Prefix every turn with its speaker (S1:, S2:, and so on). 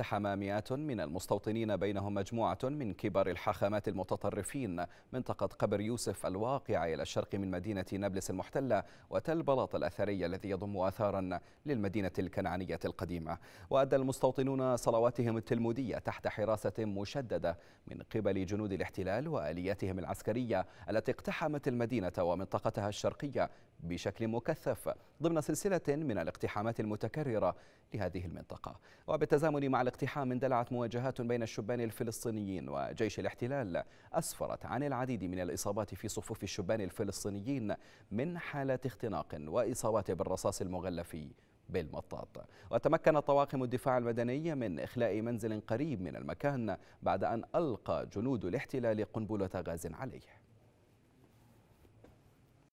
S1: اقتحم مئات من المستوطنين بينهم مجموعة من كبار الحاخامات المتطرفين منطقة قبر يوسف الواقعة إلى الشرق من مدينة نابلس المحتلة وتل بلاط الأثري الذي يضم آثارا للمدينة الكنعانية القديمة وأدى المستوطنون صلواتهم التلمودية تحت حراسة مشددة من قبل جنود الاحتلال وآلياتهم العسكرية التي اقتحمت المدينة ومنطقتها الشرقية بشكل مكثف ضمن سلسلة من الاقتحامات المتكررة لهذه المنطقة وبالتزامن مع الاقتحام اندلعت مواجهات بين الشبان الفلسطينيين وجيش الاحتلال أسفرت عن العديد من الإصابات في صفوف الشبان الفلسطينيين من حالات اختناق وإصابات بالرصاص المغلف بالمطاط وتمكنت طواقم الدفاع المدني من إخلاء منزل قريب من المكان بعد أن ألقى جنود الاحتلال قنبلة غاز عليه